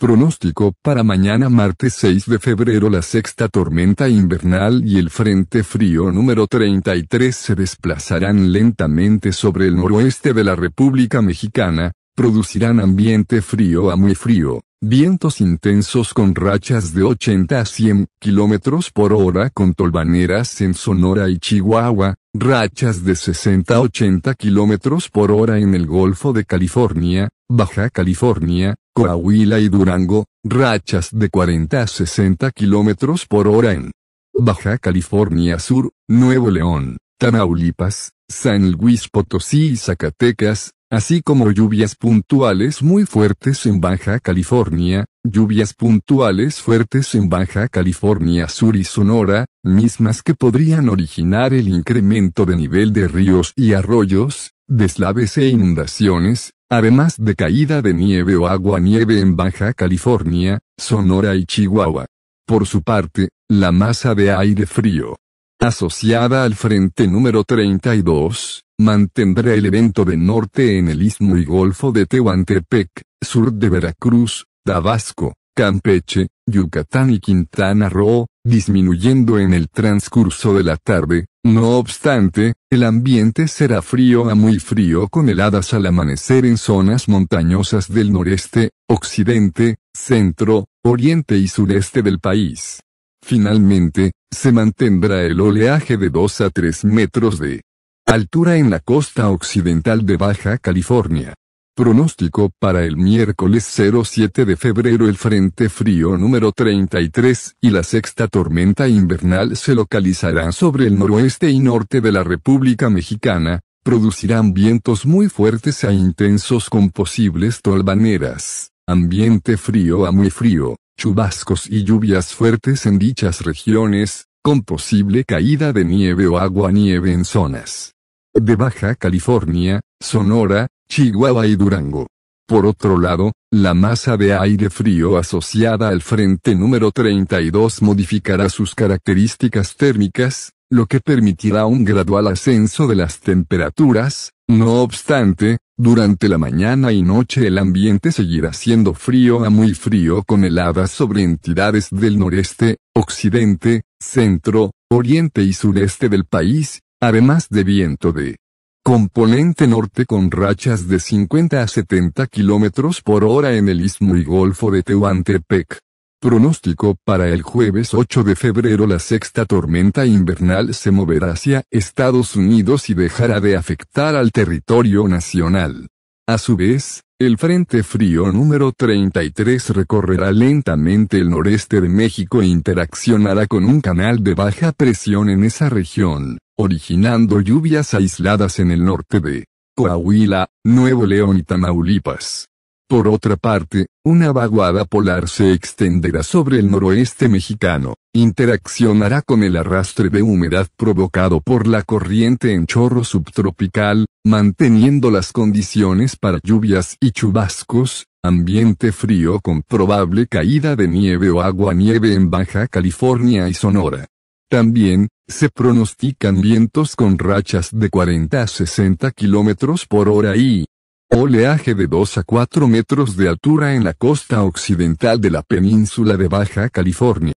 Pronóstico para mañana martes 6 de febrero la sexta tormenta invernal y el Frente Frío número 33 se desplazarán lentamente sobre el noroeste de la República Mexicana, producirán ambiente frío a muy frío, vientos intensos con rachas de 80 a 100 kilómetros por hora con tolvaneras en Sonora y Chihuahua, rachas de 60 a 80 kilómetros por hora en el Golfo de California, Baja California, Coahuila y Durango, rachas de 40 a 60 kilómetros por hora en Baja California Sur, Nuevo León, Tamaulipas, San Luis Potosí y Zacatecas, así como lluvias puntuales muy fuertes en Baja California, lluvias puntuales fuertes en Baja California Sur y Sonora, mismas que podrían originar el incremento de nivel de ríos y arroyos, deslaves e inundaciones, Además de caída de nieve o agua-nieve en Baja California, Sonora y Chihuahua. Por su parte, la masa de aire frío, asociada al frente número 32, mantendrá el evento de norte en el istmo y golfo de Tehuantepec, sur de Veracruz, Tabasco, Campeche, Yucatán y Quintana Roo, disminuyendo en el transcurso de la tarde, no obstante, el ambiente será frío a muy frío con heladas al amanecer en zonas montañosas del noreste, occidente, centro, oriente y sureste del país. Finalmente, se mantendrá el oleaje de 2 a 3 metros de altura en la costa occidental de Baja California. Pronóstico para el miércoles 07 de febrero El Frente Frío número 33 y la sexta tormenta invernal se localizarán sobre el noroeste y norte de la República Mexicana, producirán vientos muy fuertes a e intensos con posibles tolvaneras, ambiente frío a muy frío, chubascos y lluvias fuertes en dichas regiones, con posible caída de nieve o agua nieve en zonas de Baja California, Sonora, Chihuahua y Durango. Por otro lado, la masa de aire frío asociada al frente número 32 modificará sus características térmicas, lo que permitirá un gradual ascenso de las temperaturas, no obstante, durante la mañana y noche el ambiente seguirá siendo frío a muy frío con heladas sobre entidades del noreste, occidente, centro, oriente y sureste del país, además de viento de Componente norte con rachas de 50 a 70 kilómetros por hora en el istmo y golfo de Tehuantepec. Pronóstico para el jueves 8 de febrero la sexta tormenta invernal se moverá hacia Estados Unidos y dejará de afectar al territorio nacional. A su vez, el Frente Frío número 33 recorrerá lentamente el noreste de México e interaccionará con un canal de baja presión en esa región originando lluvias aisladas en el norte de Coahuila, Nuevo León y Tamaulipas. Por otra parte, una vaguada polar se extenderá sobre el noroeste mexicano, interaccionará con el arrastre de humedad provocado por la corriente en chorro subtropical, manteniendo las condiciones para lluvias y chubascos, ambiente frío con probable caída de nieve o agua nieve en Baja California y Sonora. También, se pronostican vientos con rachas de 40 a 60 kilómetros por hora y oleaje de 2 a 4 metros de altura en la costa occidental de la península de Baja California.